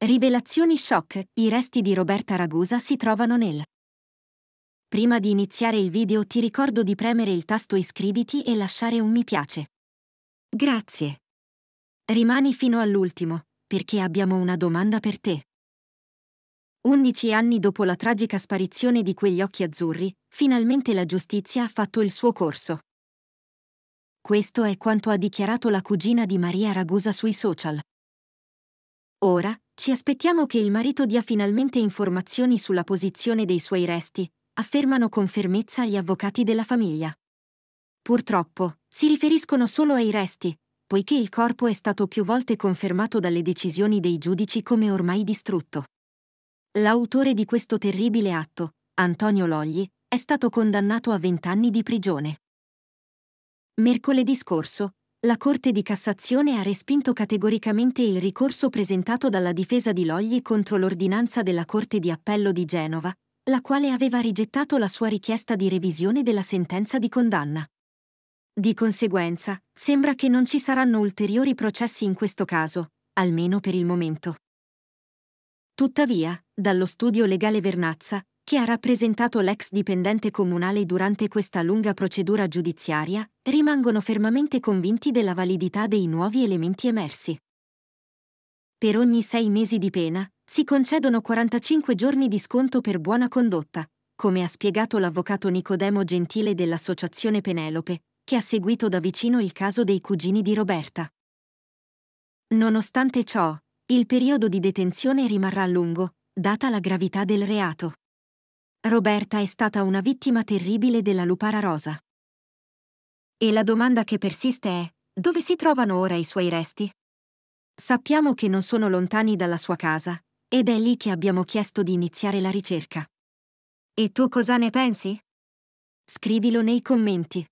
Rivelazioni shock, i resti di Roberta Ragusa si trovano nel... Prima di iniziare il video ti ricordo di premere il tasto iscriviti e lasciare un mi piace. Grazie. Rimani fino all'ultimo, perché abbiamo una domanda per te. Undici anni dopo la tragica sparizione di quegli occhi azzurri, finalmente la giustizia ha fatto il suo corso. Questo è quanto ha dichiarato la cugina di Maria Ragusa sui social. Ora, ci aspettiamo che il marito dia finalmente informazioni sulla posizione dei suoi resti, affermano con fermezza gli avvocati della famiglia. Purtroppo, si riferiscono solo ai resti, poiché il corpo è stato più volte confermato dalle decisioni dei giudici come ormai distrutto. L'autore di questo terribile atto, Antonio Logli, è stato condannato a 20 anni di prigione. Mercoledì scorso, la Corte di Cassazione ha respinto categoricamente il ricorso presentato dalla difesa di Logli contro l'ordinanza della Corte di Appello di Genova, la quale aveva rigettato la sua richiesta di revisione della sentenza di condanna. Di conseguenza, sembra che non ci saranno ulteriori processi in questo caso, almeno per il momento. Tuttavia, dallo studio legale Vernazza, che ha rappresentato l'ex dipendente comunale durante questa lunga procedura giudiziaria, rimangono fermamente convinti della validità dei nuovi elementi emersi. Per ogni sei mesi di pena, si concedono 45 giorni di sconto per buona condotta, come ha spiegato l'avvocato Nicodemo Gentile dell'Associazione Penelope, che ha seguito da vicino il caso dei cugini di Roberta. Nonostante ciò, il periodo di detenzione rimarrà lungo, data la gravità del reato. Roberta è stata una vittima terribile della lupara rosa. E la domanda che persiste è, dove si trovano ora i suoi resti? Sappiamo che non sono lontani dalla sua casa, ed è lì che abbiamo chiesto di iniziare la ricerca. E tu cosa ne pensi? Scrivilo nei commenti.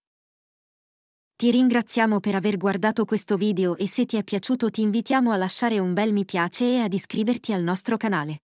Ti ringraziamo per aver guardato questo video e se ti è piaciuto ti invitiamo a lasciare un bel mi piace e ad iscriverti al nostro canale.